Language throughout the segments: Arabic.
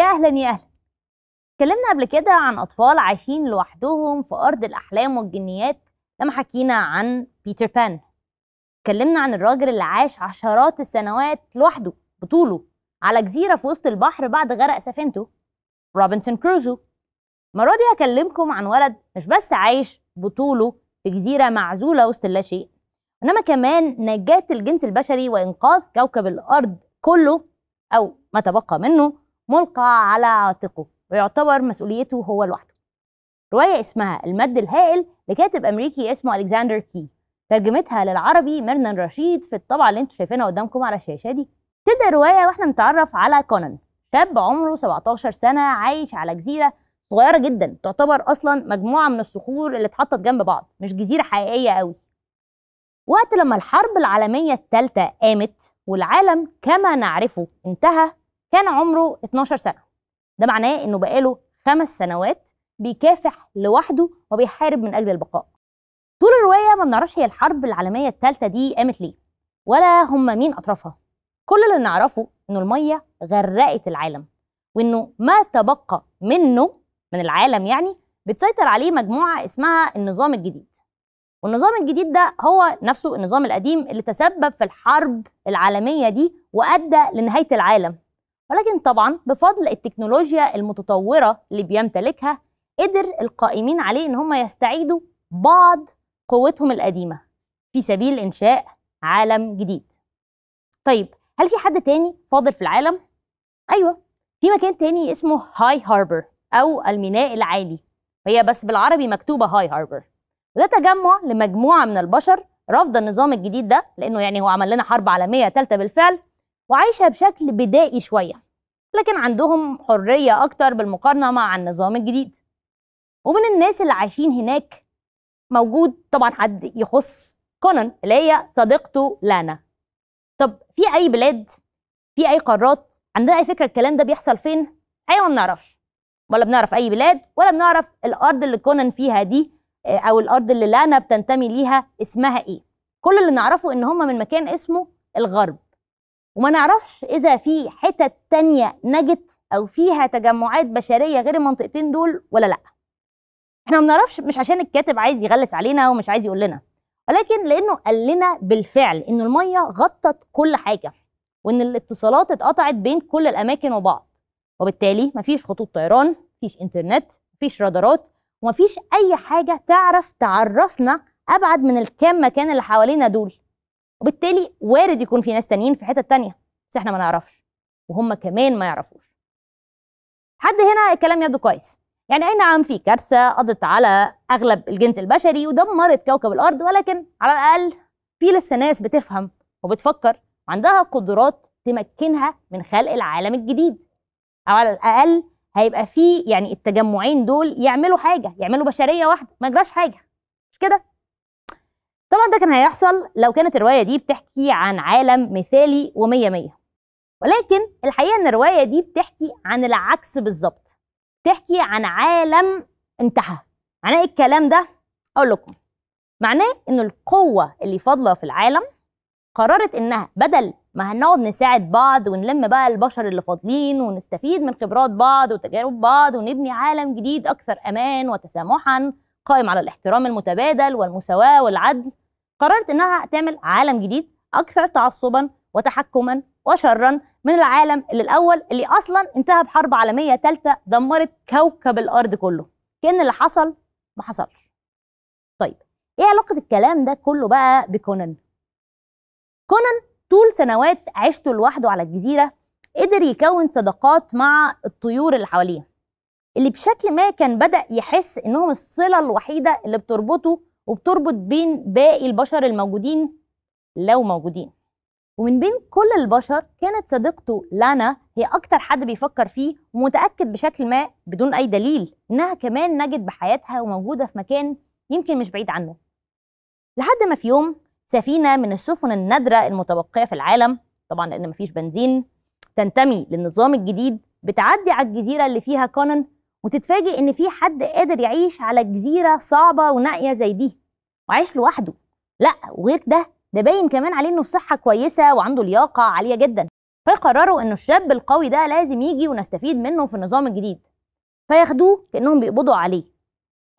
يا أهلا يا أهلا اتكلمنا قبل كده عن أطفال عايشين لوحدهم في أرض الأحلام والجنيات لما حكينا عن بيتر بان اتكلمنا عن الراجل اللي عاش عشرات السنوات لوحده بطوله على جزيرة في وسط البحر بعد غرق سفينته روبنسون كروزو المرة دي هكلمكم عن ولد مش بس عايش بطوله في جزيرة معزولة وسط اللاشيء إنما كمان نجاة الجنس البشري وإنقاذ كوكب الأرض كله أو ما تبقى منه ملقى على عاتقه ويعتبر مسؤوليته هو لوحده رواية اسمها المد الهائل لكاتب أمريكي اسمه ألكسندر كي ترجمتها للعربي مرنان رشيد في الطبعة اللي انتوا شايفينها قدامكم على الشاشة دي تبدأ الرواية واحنا بنتعرف على كونان شاب عمره 17 سنة عايش على جزيرة صغيرة جدا تعتبر أصلا مجموعة من الصخور اللي اتحطت جنب بعض مش جزيرة حقيقية قوي وقت لما الحرب العالمية الثالثة قامت والعالم كما نعرفه انتهى كان عمره 12 سنة ده معناه إنه بقاله خمس سنوات بيكافح لوحده وبيحارب من أجل البقاء طول الرواية ما بنعرفش هي الحرب العالمية الثالثة دي قامت ليه ولا هم مين أطرافها كل اللي نعرفه إنه المية غرقت العالم وإنه ما تبقى منه من العالم يعني بتسيطر عليه مجموعة اسمها النظام الجديد والنظام الجديد ده هو نفسه النظام القديم اللي تسبب في الحرب العالمية دي وأدى لنهاية العالم ولكن طبعا بفضل التكنولوجيا المتطورة اللي بيمتلكها قدر القائمين عليه إن هم يستعيدوا بعض قوتهم القديمة في سبيل إنشاء عالم جديد طيب هل في حد تاني فاضل في العالم؟ أيوة في مكان تاني اسمه هاي هاربر أو الميناء العالي هي بس بالعربي مكتوبة هاي هاربر وده تجمع لمجموعة من البشر رفض النظام الجديد ده لأنه يعني هو عمل لنا حرب عالمية ثالثة بالفعل وعايشة بشكل بدائي شوية لكن عندهم حرية أكتر بالمقارنة مع النظام الجديد ومن الناس اللي عايشين هناك موجود طبعا حد يخص كونان اللي هي صديقته لانا طب في أي بلاد في أي قارات عندنا أي فكرة الكلام ده بيحصل فين؟ أيوة ما بنعرفش ولا بنعرف أي بلاد ولا بنعرف الأرض اللي كونان فيها دي آه، أو الأرض اللي لانا بتنتمي ليها اسمها إيه كل اللي نعرفه إن هم من مكان اسمه الغرب وما نعرفش إذا في حتت تانية نجت أو فيها تجمعات بشرية غير المنطقتين دول ولا لأ احنا ما بنعرفش مش عشان الكاتب عايز يغلس علينا ومش عايز يقول لنا ولكن لانه قال لنا بالفعل ان الميه غطت كل حاجه وان الاتصالات اتقطعت بين كل الاماكن وبعض وبالتالي مفيش خطوط طيران مفيش انترنت مفيش رادارات ومفيش اي حاجه تعرف تعرفنا ابعد من الكام مكان اللي حوالينا دول وبالتالي وارد يكون في ناس تانيين في حتت تانية بس احنا ما نعرفش وهم كمان ما يعرفوش حد هنا الكلام يبدو كويس يعني اي نعم في كارثه قضت على اغلب الجنس البشري ودمرت كوكب الارض ولكن على الاقل في لسه ناس بتفهم وبتفكر وعندها قدرات تمكنها من خلق العالم الجديد او على الاقل هيبقى في يعني التجمعين دول يعملوا حاجه يعملوا بشريه واحده ما يجراش حاجه مش كده كان هيحصل لو كانت الروايه دي بتحكي عن عالم مثالي ومية مية ولكن الحقيقه ان الروايه دي بتحكي عن العكس بالظبط بتحكي عن عالم انتهى معناه ايه الكلام ده اقول لكم معناه ان القوه اللي فاضله في العالم قررت انها بدل ما هنقعد نساعد بعض ونلم بقى البشر اللي فاضلين ونستفيد من خبرات بعض وتجارب بعض ونبني عالم جديد اكثر امان وتسامحا قائم على الاحترام المتبادل والمساواه والعدل قررت انها تعمل عالم جديد اكثر تعصبا وتحكما وشرا من العالم اللي الاول اللي اصلا انتهى بحرب عالميه ثالثه دمرت كوكب الارض كله كان اللي حصل ما حصلش طيب ايه علاقه الكلام ده كله بقى بكونان كونان طول سنوات عشته لوحده على الجزيره قدر يكون صداقات مع الطيور اللي حواليه اللي بشكل ما كان بدا يحس انهم الصله الوحيده اللي بتربطه وبتربط بين باقي البشر الموجودين لو موجودين ومن بين كل البشر كانت صديقته لانا هي أكتر حد بيفكر فيه ومتأكد بشكل ما بدون أي دليل إنها كمان نجد بحياتها وموجودة في مكان يمكن مش بعيد عنه لحد ما في يوم سفينة من السفن النادرة المتبقية في العالم طبعا لأن مفيش بنزين تنتمي للنظام الجديد بتعدي على الجزيرة اللي فيها كونن وتتفاجئ إن في حد قادر يعيش على جزيرة صعبة ونائية زي دي وعايش لوحده لا وغير ده ده باين كمان عليه انه في صحه كويسه وعنده لياقه عاليه جدا فيقرروا انه الشاب القوي ده لازم يجي ونستفيد منه في النظام الجديد فياخدوه كانهم بيقبضوا عليه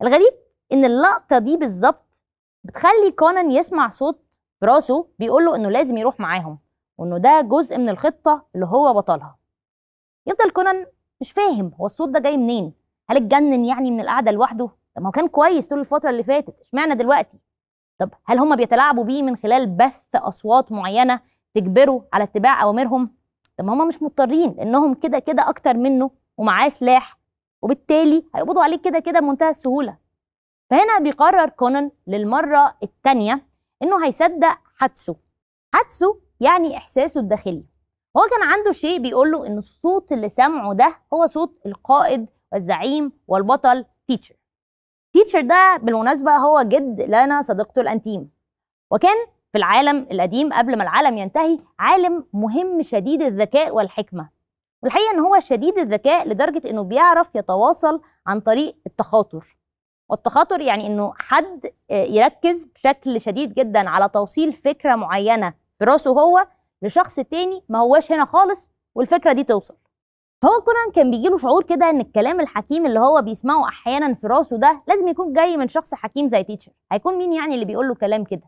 الغريب ان اللقطه دي بالظبط بتخلي كونان يسمع صوت في راسه بيقول له انه لازم يروح معاهم وانه ده جزء من الخطه اللي هو بطلها يفضل كونان مش فاهم هو الصوت ده جاي منين هل اتجنن يعني من القعده لوحده طب ما هو كان كويس طول الفتره اللي فاتت اشمعنى دلوقتي طب هل هم بيتلاعبوا بيه من خلال بث اصوات معينه تجبره على اتباع اوامرهم طب ما هم مش مضطرين لانهم كده كده اكتر منه ومعاه سلاح وبالتالي هيقبضوا عليه كده كده بمنتهى السهوله فهنا بيقرر كونان للمره الثانيه انه هيصدق حدسه حدسه يعني احساسه الداخلي هو كان عنده شيء بيقول له ان الصوت اللي سمعه ده هو صوت القائد والزعيم والبطل تيتشر تيتشر ده بالمناسبة هو جد لانا صديقته الأنتيم وكان في العالم القديم قبل ما العالم ينتهي عالم مهم شديد الذكاء والحكمة والحقيقة إن هو شديد الذكاء لدرجة إنه بيعرف يتواصل عن طريق التخاطر والتخاطر يعني إنه حد آه، يركز بشكل شديد جدا على توصيل فكرة معينة في راسه هو لشخص تاني ما هواش هنا خالص والفكرة دي توصل فهو كونان كان بيجيله شعور كده ان الكلام الحكيم اللي هو بيسمعه احيانا في راسه ده لازم يكون جاي من شخص حكيم زي تيتشر هيكون مين يعني اللي بيقول له كلام كده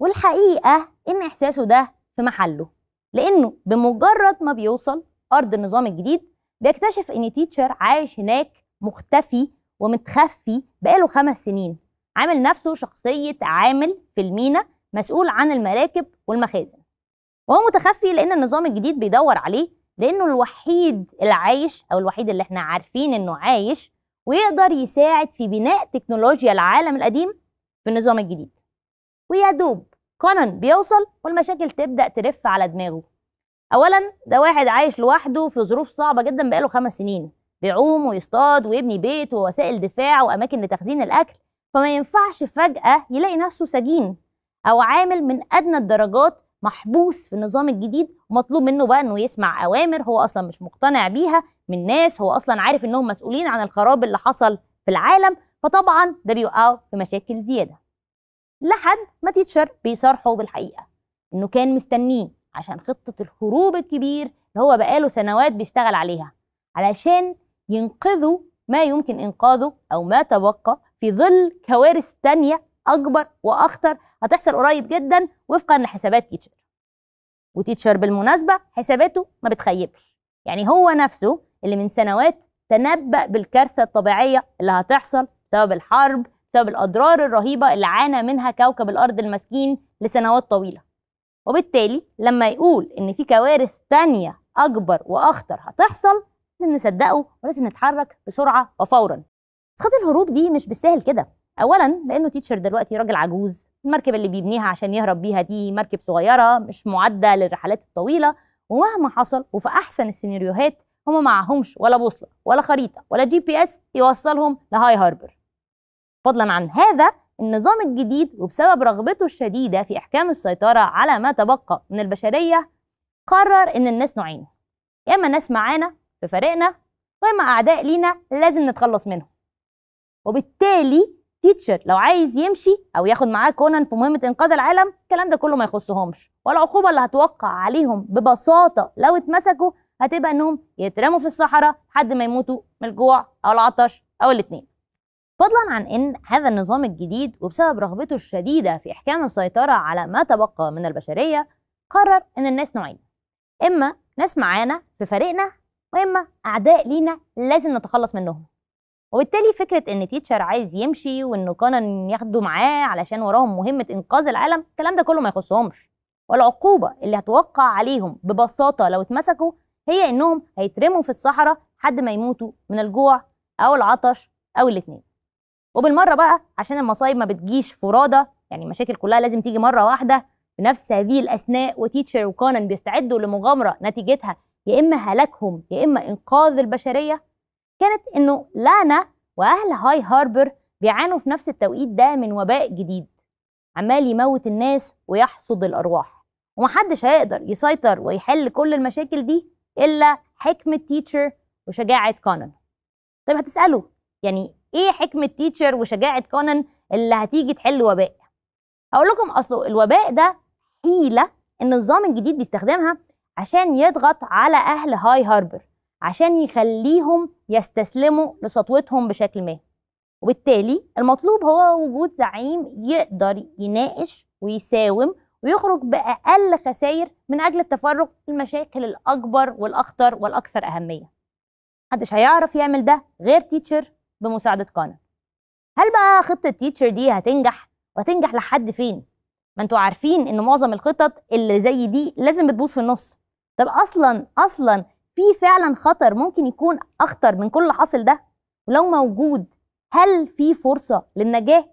والحقيقه ان احساسه ده في محله لانه بمجرد ما بيوصل ارض النظام الجديد بيكتشف ان تيتشر عايش هناك مختفي ومتخفي بقاله خمس سنين عامل نفسه شخصيه عامل في المينا مسؤول عن المراكب والمخازن وهو متخفي لان النظام الجديد بيدور عليه لانه الوحيد العايش او الوحيد اللي احنا عارفين انه عايش ويقدر يساعد في بناء تكنولوجيا العالم القديم في النظام الجديد ويا دوب كونان بيوصل والمشاكل تبدا ترف على دماغه اولا ده واحد عايش لوحده في ظروف صعبه جدا بقاله خمس سنين بيعوم ويصطاد ويبني بيت ووسائل دفاع واماكن لتخزين الاكل فما ينفعش فجاه يلاقي نفسه سجين او عامل من ادنى الدرجات محبوس في النظام الجديد ومطلوب منه بقى انه يسمع اوامر هو اصلا مش مقتنع بيها من ناس هو اصلا عارف انهم مسؤولين عن الخراب اللي حصل في العالم فطبعا ده بيوقعه في مشاكل زياده لحد ما تيتشر بيصارحه بالحقيقه انه كان مستنيه عشان خطه الهروب الكبير اللي هو بقاله سنوات بيشتغل عليها علشان ينقذوا ما يمكن انقاذه او ما تبقى في ظل كوارث تانية اكبر واخطر هتحصل قريب جدا وفقا لحسابات تيتشر وتيتشر بالمناسبه حساباته ما بتخيبش يعني هو نفسه اللي من سنوات تنبأ بالكارثه الطبيعيه اللي هتحصل بسبب الحرب بسبب الاضرار الرهيبه اللي عانى منها كوكب الارض المسكين لسنوات طويله وبالتالي لما يقول ان في كوارث تانية اكبر واخطر هتحصل لازم نصدقه ولازم نتحرك بسرعه وفورا بس خط الهروب دي مش بالسهل كده اولا لانه تيتشر دلوقتي راجل عجوز المركبه اللي بيبنيها عشان يهرب بيها دي مركب صغيره مش معده للرحلات الطويله ومهما حصل وفي احسن السيناريوهات هما معهمش ولا بوصله ولا خريطه ولا جي بي اس يوصلهم لهاي هاربر فضلا عن هذا النظام الجديد وبسبب رغبته الشديده في احكام السيطره على ما تبقى من البشريه قرر ان الناس نوعين يا اما ناس معانا في فريقنا واما اعداء لينا لازم نتخلص منهم وبالتالي تيتشر لو عايز يمشي او ياخد معاه كونان في مهمه انقاذ العالم الكلام ده كله ما يخصهمش والعقوبه اللي هتوقع عليهم ببساطه لو اتمسكوا هتبقى انهم يترموا في الصحراء لحد ما يموتوا من الجوع او العطش او الاثنين فضلا عن ان هذا النظام الجديد وبسبب رغبته الشديده في احكام السيطره على ما تبقى من البشريه قرر ان الناس نوعين اما ناس معانا في فريقنا واما اعداء لينا لازم نتخلص منهم وبالتالي فكره ان تيتشر عايز يمشي وانه كونان ياخده معاه علشان وراهم مهمه انقاذ العالم الكلام ده كله ما يخصهمش والعقوبه اللي هتوقع عليهم ببساطه لو اتمسكوا هي انهم هيترموا في الصحراء حد ما يموتوا من الجوع او العطش او الاتنين وبالمره بقى عشان المصايب ما بتجيش فرادة يعني المشاكل كلها لازم تيجي مره واحده بنفس هذه الاثناء وتيتشر وكونان بيستعدوا لمغامره نتيجتها يا اما هلاكهم يا اما انقاذ البشريه كانت إنه لانا وأهل هاي هاربر بيعانوا في نفس التوقيت ده من وباء جديد عمال يموت الناس ويحصد الأرواح ومحدش هيقدر يسيطر ويحل كل المشاكل دي إلا حكمة تيتشر وشجاعة كونان طيب هتسألوا يعني إيه حكمة تيتشر وشجاعة كونان اللي هتيجي تحل وباء هقول لكم أصله الوباء ده حيلة النظام الجديد بيستخدمها عشان يضغط على أهل هاي هاربر عشان يخليهم يستسلموا لسطوتهم بشكل ما وبالتالي المطلوب هو وجود زعيم يقدر يناقش ويساوم ويخرج بأقل خسائر من أجل التفرغ للمشاكل الأكبر والأخطر والأكثر أهمية محدش هيعرف يعمل ده غير تيتشر بمساعدة قانا هل بقى خطة تيتشر دي هتنجح وهتنجح لحد فين؟ ما انتوا عارفين ان معظم الخطط اللي زي دي لازم بتبوظ في النص طب اصلا اصلا في فعلا خطر ممكن يكون اخطر من كل حاصل ده ولو موجود هل في فرصه للنجاه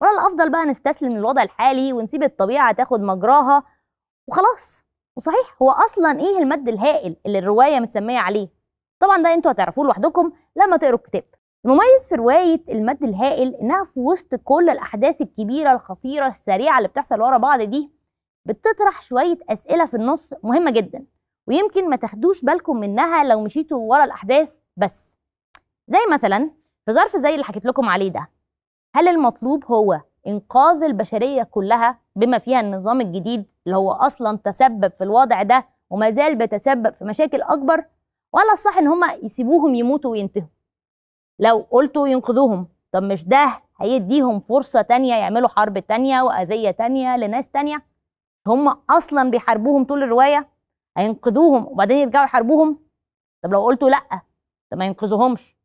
ولا الافضل بقى نستسلم للوضع الحالي ونسيب الطبيعه تاخد مجراها وخلاص وصحيح هو اصلا ايه المد الهائل اللي الروايه متسميه عليه طبعا ده انتوا هتعرفوه لوحدكم لما تقروا الكتاب المميز في روايه المد الهائل انها في وسط كل الاحداث الكبيره الخطيره السريعه اللي بتحصل ورا بعض دي بتطرح شويه اسئله في النص مهمه جدا ويمكن ما تاخدوش بالكم منها لو مشيتوا ورا الأحداث بس زي مثلا في ظرف زي اللي حكيت لكم عليه ده هل المطلوب هو إنقاذ البشرية كلها بما فيها النظام الجديد اللي هو أصلا تسبب في الوضع ده وما زال بيتسبب في مشاكل أكبر ولا الصح إن هما يسيبوهم يموتوا وينتهوا لو قلتوا ينقذوهم طب مش ده هيديهم فرصة تانية يعملوا حرب تانية وأذية تانية لناس تانية هم أصلا بيحاربوهم طول الرواية هينقذوهم وبعدين يرجعوا يحاربوهم طب لو قلتوا لا طب ما ينقذوهمش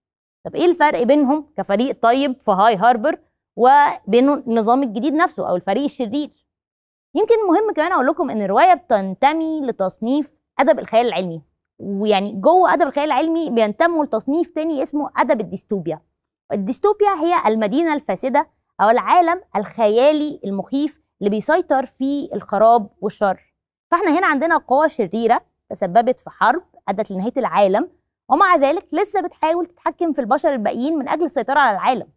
طب ايه الفرق بينهم كفريق طيب في هاي هاربر وبين النظام الجديد نفسه او الفريق الشرير يمكن مهم كمان اقول لكم ان الروايه بتنتمي لتصنيف ادب الخيال العلمي ويعني جوه ادب الخيال العلمي بينتموا لتصنيف تاني اسمه ادب الديستوبيا الديستوبيا هي المدينه الفاسده او العالم الخيالي المخيف اللي بيسيطر فيه الخراب والشر فاحنا هنا عندنا قوة شريرة تسببت في حرب أدت لنهاية العالم ومع ذلك لسه بتحاول تتحكم في البشر الباقيين من أجل السيطرة على العالم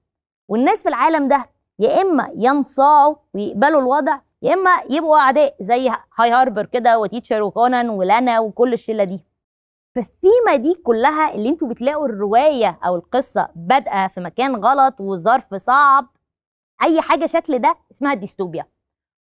والناس في العالم ده يا إما ينصاعوا ويقبلوا الوضع يا إما يبقوا أعداء زي هاي هاربر كده وتيتشر وكونان ولانا وكل الشلة دي فالثيمة دي كلها اللي انتوا بتلاقوا الرواية أو القصة بادئة في مكان غلط وظرف صعب أي حاجة شكل ده اسمها الديستوبيا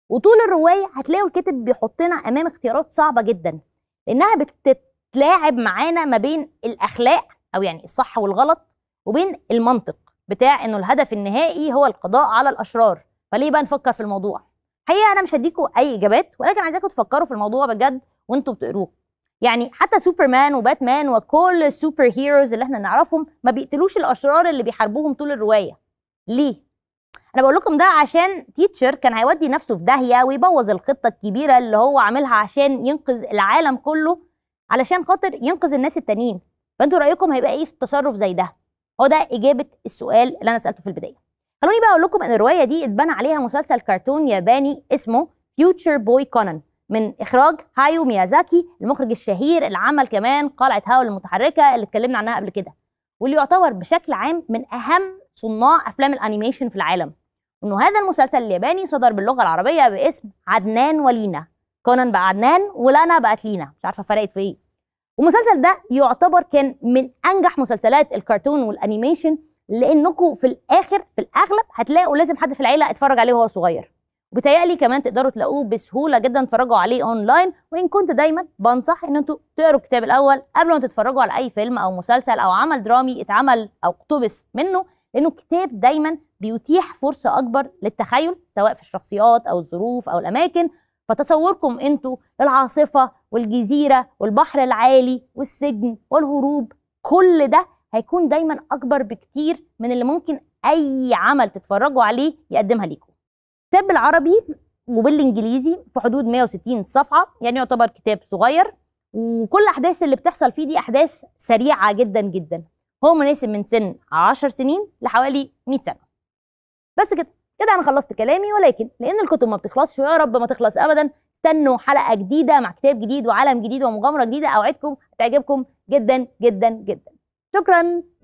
وطول الروايه هتلاقوا الكاتب بيحطنا امام اختيارات صعبه جدا لانها بتتلاعب معانا ما بين الاخلاق او يعني الصح والغلط وبين المنطق بتاع انه الهدف النهائي هو القضاء على الاشرار فليه بقى نفكر في الموضوع حقيقه انا مش هديكم اي اجابات ولكن عايزاكم تفكروا في الموضوع بجد وانتوا بتقروه يعني حتى سوبرمان وباتمان وكل السوبر هيروز اللي احنا نعرفهم ما بيقتلوش الاشرار اللي بيحاربوهم طول الروايه ليه انا بقول لكم ده عشان تيتشر كان هيودي نفسه في داهيه ويبوظ الخطه الكبيره اللي هو عاملها عشان ينقذ العالم كله علشان خاطر ينقذ الناس التانيين فانتوا رايكم هيبقى ايه في تصرف زي ده هو ده اجابه السؤال اللي انا سالته في البدايه خلوني بقى اقول لكم ان الروايه دي اتبنى عليها مسلسل كرتون ياباني اسمه فيوتشر بوي كونان من اخراج هايو ميازاكي المخرج الشهير اللي عمل كمان قلعه هاول المتحركه اللي اتكلمنا عنها قبل كده واللي يعتبر بشكل عام من اهم صناع أفلام الأنيميشن في العالم إنه هذا المسلسل الياباني صدر باللغة العربية باسم عدنان ولينا كونان بقى عدنان ولانا بقت لينا مش عارفة فرقت في إيه والمسلسل ده يعتبر كان من أنجح مسلسلات الكرتون والأنيميشن لأنكم في الآخر في الأغلب هتلاقوا لازم حد في العيلة اتفرج عليه وهو صغير وبيتهيألي كمان تقدروا تلاقوه بسهوله جدا تتفرجوا عليه اونلاين وان كنت دايما بنصح ان انتوا تقروا الكتاب الاول قبل ما تتفرجوا على اي فيلم او مسلسل او عمل درامي اتعمل او اقتبس منه لانه الكتاب دايما بيتيح فرصه اكبر للتخيل سواء في الشخصيات او الظروف او الاماكن فتصوركم انتوا للعاصفه والجزيره والبحر العالي والسجن والهروب كل ده هيكون دايما اكبر بكتير من اللي ممكن اي عمل تتفرجوا عليه يقدمها ليكم كتاب بالعربي وبالانجليزي في حدود 160 صفحه يعني يعتبر كتاب صغير وكل الاحداث اللي بتحصل فيه دي احداث سريعه جدا جدا هو مناسب من سن 10 سنين لحوالي 100 سنه بس كده كده انا خلصت كلامي ولكن لان الكتب ما بتخلصش ويا رب ما تخلص ابدا استنوا حلقه جديده مع كتاب جديد وعالم جديد ومغامره جديده اوعدكم هتعجبكم جدا جدا جدا شكرا